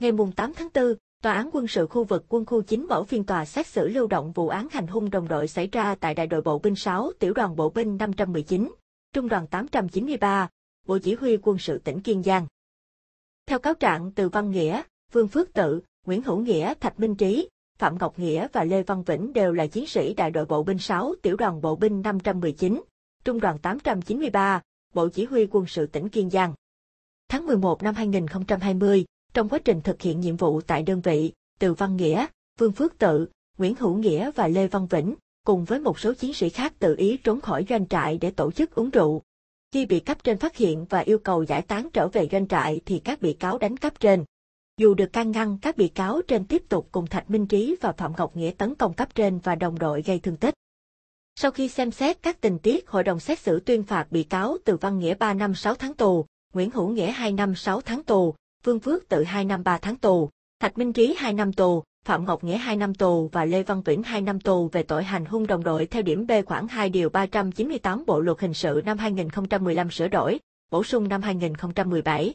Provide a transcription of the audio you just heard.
Ngày 8 tháng 4, Tòa án quân sự khu vực quân khu 9 mở phiên tòa xét xử lưu động vụ án hành hung đồng đội xảy ra tại Đại đội Bộ binh 6, Tiểu đoàn Bộ binh 519, Trung đoàn 893, Bộ Chỉ huy quân sự tỉnh Kiên Giang. Theo cáo trạng từ Văn Nghĩa, Vương Phước Tự, Nguyễn Hữu Nghĩa, Thạch Minh Trí, Phạm Ngọc Nghĩa và Lê Văn Vĩnh đều là chiến sĩ Đại đội Bộ binh 6, Tiểu đoàn Bộ binh 519, Trung đoàn 893, Bộ Chỉ huy quân sự tỉnh Kiên Giang. Tháng 11 năm 2020, trong quá trình thực hiện nhiệm vụ tại đơn vị, Từ Văn Nghĩa, Vương Phước Tự, Nguyễn Hữu Nghĩa và Lê Văn Vĩnh, cùng với một số chiến sĩ khác tự ý trốn khỏi doanh trại để tổ chức uống rượu. Khi bị cấp trên phát hiện và yêu cầu giải tán trở về doanh trại thì các bị cáo đánh cấp trên. Dù được can ngăn, các bị cáo trên tiếp tục cùng Thạch Minh Trí và Phạm Ngọc Nghĩa tấn công cấp trên và đồng đội gây thương tích. Sau khi xem xét các tình tiết, hội đồng xét xử tuyên phạt bị cáo Từ Văn Nghĩa 3 năm 6 tháng tù, Nguyễn Hữu Nghĩa 2 năm 6 tháng tù, Vương Phước Tự 2 năm 3 tháng tù, Thạch Minh Trí 2 năm tù, Phạm Ngọc Nghĩa 2 năm tù và Lê Văn Vĩnh 2 năm tù về tội hành hung đồng đội theo điểm B khoảng 2 điều 398 Bộ Luật Hình sự năm 2015 sửa đổi, bổ sung năm 2017.